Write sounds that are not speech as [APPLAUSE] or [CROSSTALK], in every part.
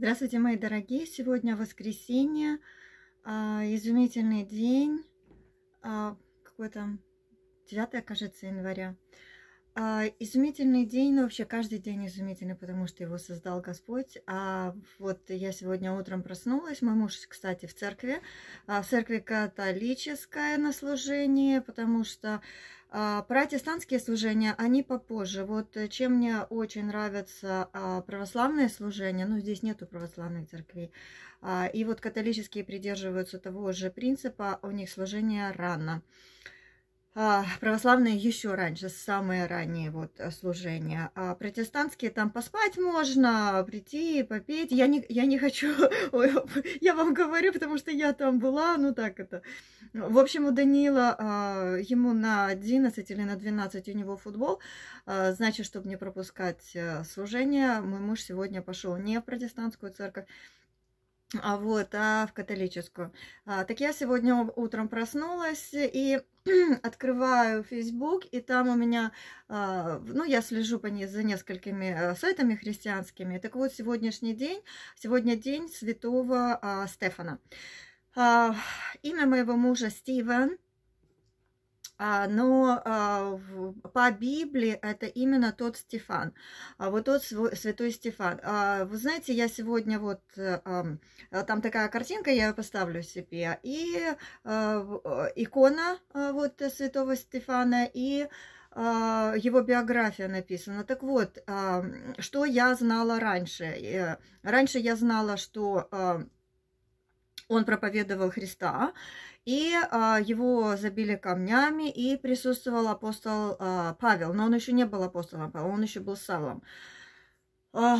Здравствуйте, мои дорогие! Сегодня воскресенье, а, изумительный день, а, какой там 9, кажется, января. А, изумительный день, ну вообще каждый день изумительный, потому что его создал Господь. А вот я сегодня утром проснулась, мой муж, кстати, в церкви, в а, церкви католическое на служение, потому что а, протестантские служения, они попозже. Вот э, чем мне очень нравятся православные служения, ну здесь нету православных церквей, и вот католические придерживаются того же принципа, у них служение рано. А, православные еще раньше, самые ранние вот э, служения. А протестантские там поспать можно, прийти, попеть. Я не, я не хочу, [LAUGHS] я вам говорю, потому что я там была, ну так это. В общем, у Данила, а, ему на 11 или на 12 у него футбол. А, значит, чтобы не пропускать э, служение, мой муж сегодня пошел не в протестантскую церковь, а вот, а в католическую. А, так я сегодня утром проснулась и [CLEARS THROAT] открываю Facebook, и там у меня, а, ну, я слежу по ней за несколькими а, сайтами христианскими. Так вот, сегодняшний день, сегодня день святого а, Стефана. Имя моего мужа Стивен, а, но а, по Библии это именно тот Стефан, а вот тот святой Стефан. А, вы знаете, я сегодня вот, э, э, там такая картинка, я ее поставлю себе, и э, икона вот святого Стефана, и а, его биография написана. Так вот, что я знала раньше? Раньше я знала, что он проповедовал Христа, и а, его забили камнями, и присутствовал апостол а, Павел, но он еще не был апостолом он еще был Савлом. А,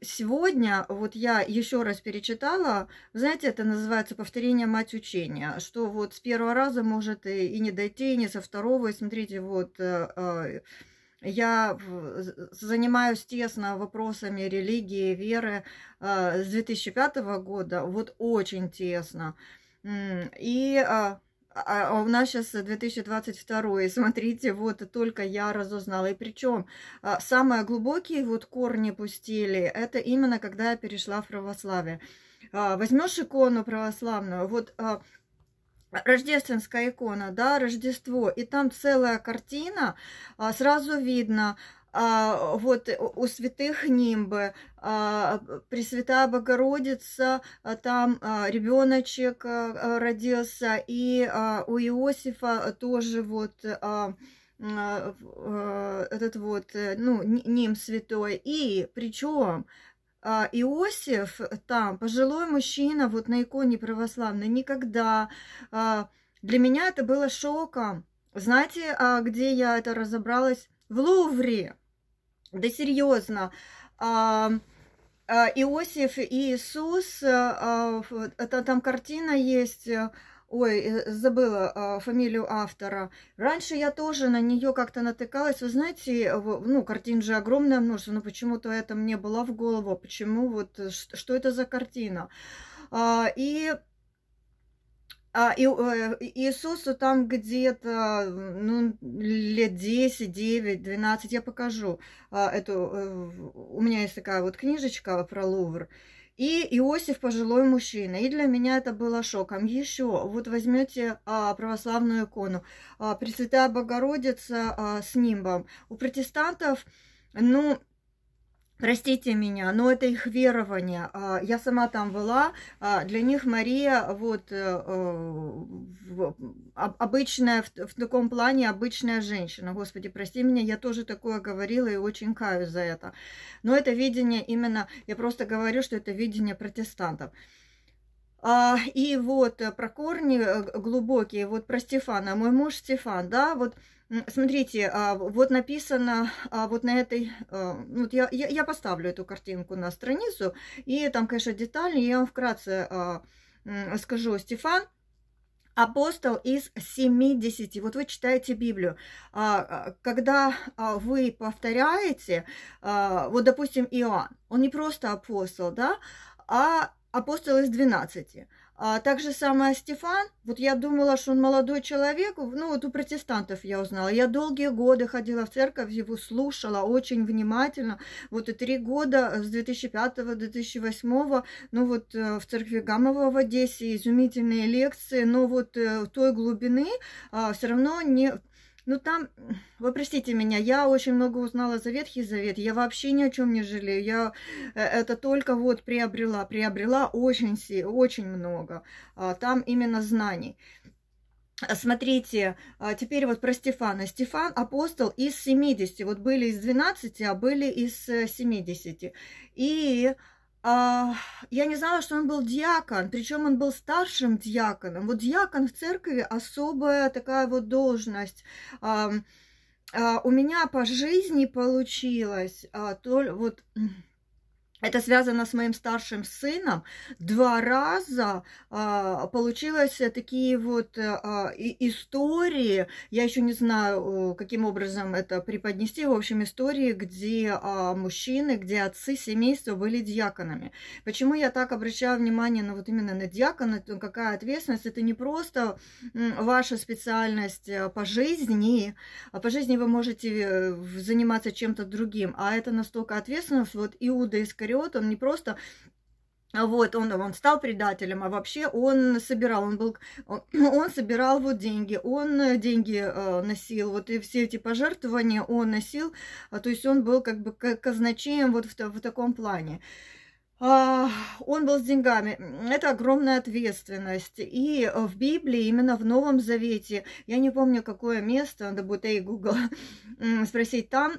сегодня вот я еще раз перечитала, знаете, это называется повторение мать учения, что вот с первого раза может и, и не дойти, и не со второго, и смотрите, вот... Э, а, а, я занимаюсь тесно вопросами религии, веры э, с 2005 года, вот очень тесно. И э, а, а у нас сейчас 2022, смотрите, вот только я разузнала. И причем э, самые глубокие вот корни пустили, это именно когда я перешла в православие. Возьмешь икону православную, вот рождественская икона, да, Рождество, и там целая картина, а, сразу видно, а, вот у святых нимбы, а, Пресвятая Богородица, там ребеночек родился, и у Иосифа тоже вот этот вот, э, ну, ним святой. И причем а, Иосиф, э, там, пожилой мужчина, вот на иконе православной, никогда. А, для меня это было шоком. Знаете, а, где я это разобралась? В Лувре. Да серьезно. Иосиф и Иисус, это э, там картина есть э, Ой, э, забыла а, фамилию автора. Раньше я тоже на нее как-то натыкалась. Вы знаете, ну, картин же огромное множество, но почему-то это мне было в голову. Почему вот, э, что это за картина? А, и а, и, э, Иисусу там где-то ну, лет 10, 9, 12, я покажу. А, эту, у меня есть такая вот книжечка про Лувр. И Иосиф пожилой мужчина. И для меня это было шоком. Еще вот возьмете а, православную икону. А, Пресвятая Богородица а, с нимбом. У протестантов, ну, Простите меня, но это их верование. А, я сама там была. А, для них Мария вот э, э, обычная, в таком плане обычная женщина. Господи, прости меня, я тоже такое говорила и очень каюсь за это. Но это видение именно, я просто говорю, что это видение протестантов. А, и вот э, про корни э, глубокие, вот про Стефана, мой муж Стефан, да, вот смотрите, а, вот написано а, вот на этой, э, ну, вот я, я, я поставлю эту картинку на страницу, и там, конечно, детально, я вам вкратце а, скажу, Стефан, апостол из 70. Вот вы читаете Библию. Когда вы повторяете, вот, допустим, Иоанн, он не просто апостол, да, а апостол из 12. А же самое Стефан, вот я думала, что он молодой человек, ну вот у протестантов я узнала. Я долгие годы ходила в церковь, его слушала очень внимательно. Вот и три года э, с 2005-2008, ну вот э, в церкви Гамова в Одессе изумительные лекции, но вот э, той глубины а, все равно не ну там, [SNIFFS] вы простите меня, я очень много узнала за Ветхий Завет, я вообще ни о чем не жалею, я э, это только вот приобрела, приобрела очень, очень много, а, там именно знаний. А, смотрите, а, теперь вот про Стефана. Стефан апостол из 70, вот были из 12, а были из 70. Э, И а, я не знала, что он был диакон, причем он был старшим диаконом. Вот диакон в церкви особая такая вот должность. А, у меня по жизни получилось, а, вот это связано с моим старшим сыном. Два раза а, получилось такие вот а, и, истории, я еще не знаю, э, каким образом это преподнести, в общем, истории, где а, мужчины, где отцы семейства были диаконами. Почему я так обращаю внимание на вот именно на диакона, какая ответственность? Это не просто ваша специальность э, по жизни, а по жизни вы можете э, заниматься чем-то другим, а это настолько ответственность, вот иудаистская Искариот, он не просто а вот, он, он стал предателем, а вообще он собирал, он был, [CLEARS THROAT] он, собирал вот деньги, он деньги э, носил, вот и все эти пожертвования он носил, а, то есть он был как бы казначеем вот в, в таком плане. А, он был с деньгами. Это огромная ответственность. И э, в Библии, именно в Новом Завете, я не помню, какое место, надо будет, и Google, [LAUGHS] спросить, там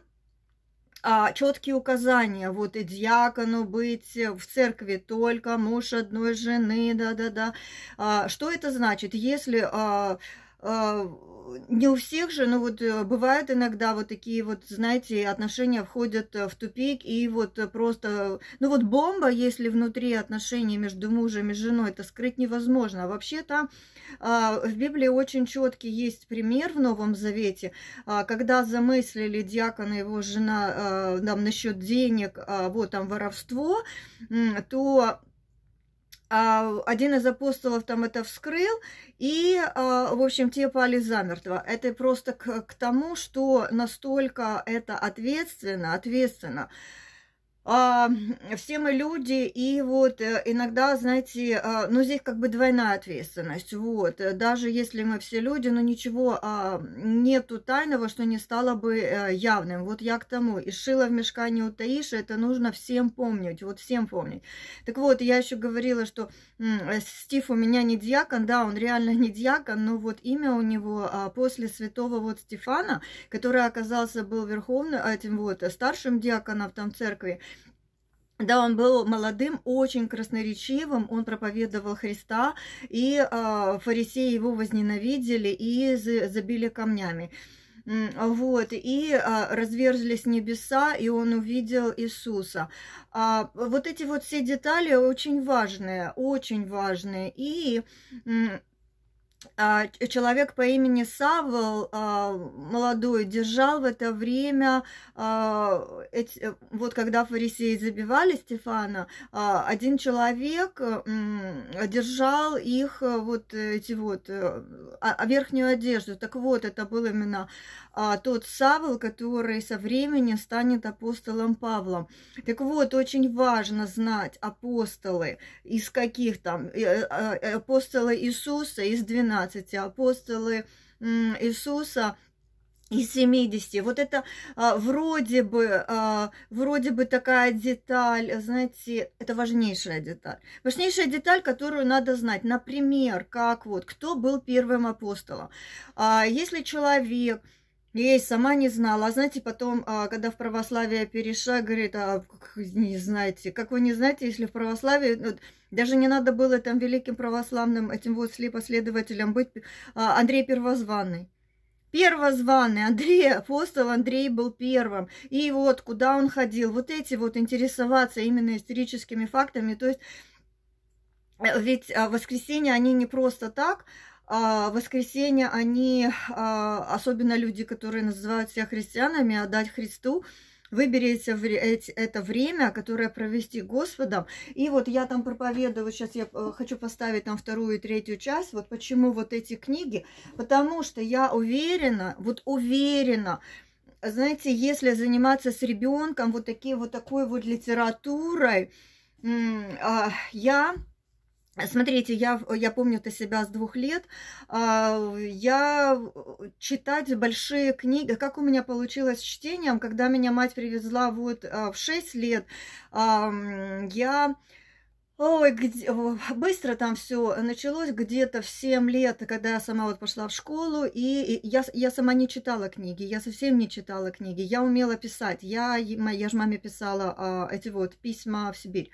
а, четкие указания. Вот и дьякону быть в церкви только муж одной жены, да-да-да. А, что это значит? Если а, а, не у всех же, но вот э, бывают иногда вот такие вот, знаете, отношения входят э, в тупик, и вот э, просто, ну вот бомба, если внутри отношений между мужем и женой, это скрыть невозможно. А вообще-то а, в Библии очень четкий есть пример в Новом Завете, а, когда замыслили диакон и его жена там насчет денег, вот там воровство, то а, один из апостолов там это вскрыл, и, а, в общем, те пали замертво. Это просто к, к тому, что настолько это ответственно, ответственно, а, все мы люди, и вот э, иногда, знаете, а, ну здесь как бы двойная ответственность, вот, даже если мы все люди, но ну, ничего а, нету тайного, что не стало бы а, явным, вот я к тому, и шила в мешка не утаишь, это нужно всем помнить, вот всем помнить. Так вот, я еще говорила, что Стив у меня не диакон, да, он реально не диакон, но вот имя у него а, после святого вот Стефана, который оказался был верховным, этим вот старшим диаконом там церкви, да, он был молодым, очень красноречивым, он проповедовал Христа, и э, фарисеи его возненавидели и забили камнями. Вот, и а, разверзлись небеса, и он увидел Иисуса. А, вот эти вот все детали очень важные, очень важные. И а, человек по имени Савел, а, молодой, держал в это время, а, э, вот когда фарисеи забивали Стефана, один человек держал их э, вот эти вот, э, верхнюю одежду. Так вот, это был именно тот Савел, который со временем станет апостолом Павлом. Так вот, очень важно знать апостолы, из каких там, апостолы Иисуса, из 12 12 апостолы Иисуса из 70. Вот это а, вроде бы, а, вроде бы такая деталь, знаете, это важнейшая деталь. Важнейшая деталь, которую надо знать. Например, как вот, кто был первым апостолом. А, если человек я и сама не знала. А знаете, потом, а, когда в православие перешла, говорит, а не знаете, как вы не знаете, если в православии, ну, даже не надо было там великим православным, этим вот последователем быть, а, Андрей Первозванный. Первозванный Андрей, апостол Андрей был первым. И вот куда он ходил, вот эти вот интересоваться именно историческими фактами. То есть э, ведь а, воскресенье, они не просто так, а, воскресенье они, а, особенно люди, которые называют себя христианами, отдать а Христу, выберите это время, которое провести Господом. И вот я там проповедую, сейчас я э, хочу поставить там вторую и третью часть, вот почему вот эти книги, потому что я уверена, вот уверена, знаете, если заниматься с ребенком вот такие вот такой вот литературой, а, я Смотрите, я, я помню это себя с двух лет. А, я читать большие книги. Как у меня получилось с чтением, когда меня мать привезла вот а, в 6 лет, а, я... Ой, где... быстро там все началось где-то в 7 лет, когда я сама вот пошла в школу, и я, я сама не читала книги, я совсем не читала книги, я умела писать, я, я же маме писала эти вот письма в Сибирь.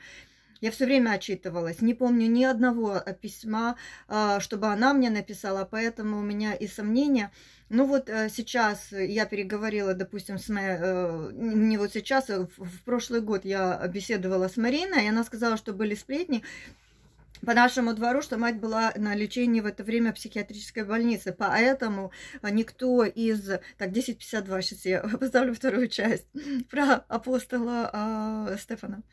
Я все время отчитывалась. Не помню ни одного а, письма, а, чтобы она мне написала, поэтому у меня и сомнения. Ну вот э, сейчас я переговорила, допустим, с моей... Э, не вот сейчас, а в прошлый год я беседовала с Мариной, и она сказала, что были сплетни, по нашему двору, что мать была на лечении в это время в психиатрической больнице. Поэтому никто из... Так, 10.52, сейчас я [LAUGHS] поставлю вторую часть [LAUGHS] про апостола э, Стефана.